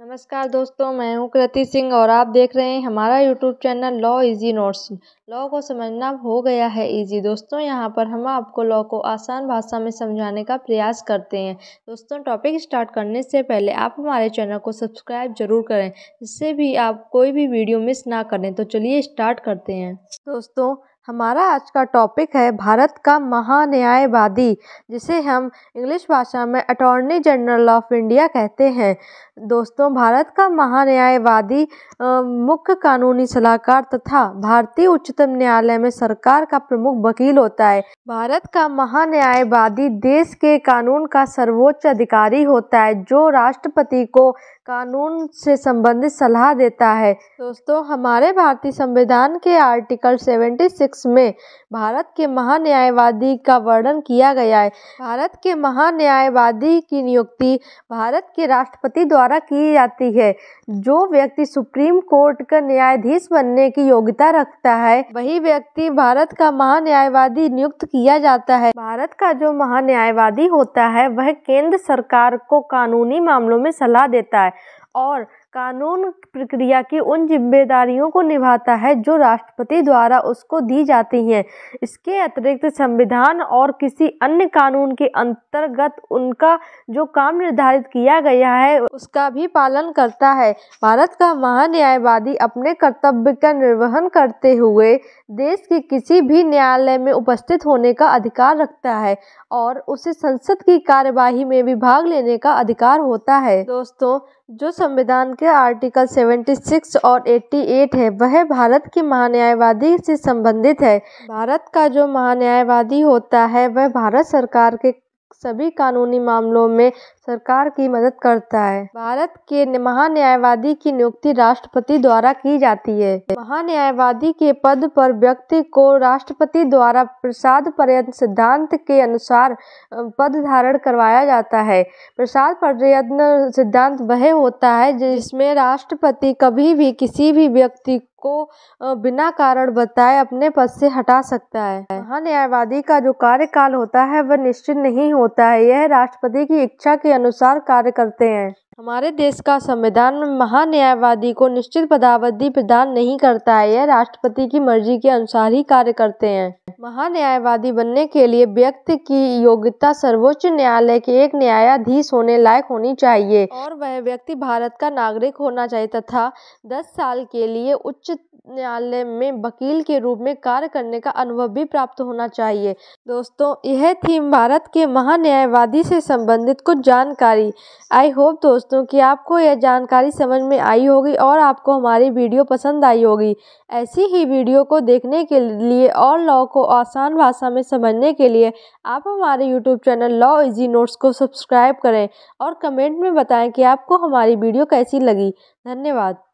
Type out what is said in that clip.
नमस्कार दोस्तों मैं हूं कृति सिंह और आप देख रहे हैं हमारा YouTube channel Law Easy Notes law को समझना हो गया है इजी दोस्तों यहां पर हम आपको लॉ को आसान भाषा में समझाने का प्रयास करते हैं दोस्तों टॉपिक स्टार्ट करने से पहले आप हमारे चैनल को सब्सक्राइब जरूर करें जिससे भी आप कोई भी वीडियो मिस ना करें तो चलिए स्टार्ट करते हैं दोस्तों हमारा आज का टॉपिक है भारत का महान्यायवादी जिसे हम इंग्लिश भाषा में अटॉर्नी जनरल ऑफ इंडिया कहते हैं दोस्तों भारत का महान्यायवादी मुख्य कानूनी सलाहकार तथा भारतीय उच्चतम न्यायालय में सरकार का प्रमुख वकील होता है भारत का महान्यायवादी देश के कानून का सर्वोच्च अधिकारी होता है जो राष्ट्रपति को कानून से संबंधित सलाह देता है दोस्तों हमारे भारतीय संविधान के आर्टिकल सेवेंटी सिक्स सिक्स में भारत के महान्यायवादी का वर्णन किया गया है भारत के महान्यायवादी की नियुक्ति भारत के राष्ट्रपति द्वारा की जाती है जो व्यक्ति सुप्रीम कोर्ट का न्यायाधीश बनने की योग्यता रखता है वही व्यक्ति भारत का महान्यायवादी नियुक्त किया जाता है भारत का जो महान्यायवादी होता है वह केंद्र सरकार को कानूनी मामलों में सलाह देता है और कानून प्रक्रिया की उन जिम्मेदारियों को निभाता है जो राष्ट्रपति द्वारा उसको दी जाती हैं इसके अतिरिक्त संविधान और किसी अन्य कानून के अंतर्गत उनका जो काम निर्धारित किया गया है उसका भी पालन करता है भारत का महान्यायवादी अपने कर्तव्य का निर्वहन करते हुए देश के किसी भी न्यायालय में उपस्थित होने का अधिकार रखता है और उसे संसद की कार्यवाही में भी भाग लेने का अधिकार होता है दोस्तों जो संविधान के के आर्टिकल 76 और 88 है वह भारत की महान्यायवादी से संबंधित है भारत का जो महान्यायवादी होता है वह भारत सरकार के सभी कानूनी मामलों में सरकार की मदद करता है भारत के महान्यायवादी की नियुक्ति राष्ट्रपति द्वारा की जाती है महान्यायवादी के पद पर व्यक्ति को राष्ट्रपति द्वारा प्रसाद पर्यत सिद्धांत के अनुसार पद धारण करवाया जाता है प्रसाद पर्यत्न सिद्धांत वह होता है जिसमें राष्ट्रपति कभी भी किसी भी व्यक्ति को बिना कारण बताए अपने पद से हटा सकता है महान्यायवादी का जो कार्यकाल होता है वह निश्चित नहीं होता है यह राष्ट्रपति की इच्छा के अनुसार कार्य करते हैं हमारे देश का संविधान महान्यायवादी को निश्चित पदावधि प्रदान नहीं करता है यह राष्ट्रपति की मर्जी के अनुसार ही कार्य करते हैं महान्यायवादी बनने के लिए व्यक्ति की योग्यता सर्वोच्च न्यायालय के एक न्यायाधीश होने लायक होनी चाहिए और वह व्यक्ति भारत का नागरिक होना चाहिए तथा दस साल के लिए उच्च न्यायालय में वकील के रूप में कार्य करने का अनुभव भी प्राप्त होना चाहिए दोस्तों यह थीम भारत के महान्यायवादी से संबंधित कुछ जानकारी आई होप दोस्तों कि आपको यह जानकारी समझ में आई होगी और आपको हमारी वीडियो पसंद आई होगी ऐसी ही वीडियो को देखने के लिए और लॉ को आसान भाषा में समझने के लिए आप हमारे YouTube channel Law Easy Notes को सब्सक्राइब करें और कमेंट में बताएं कि आपको हमारी वीडियो कैसी लगी धन्यवाद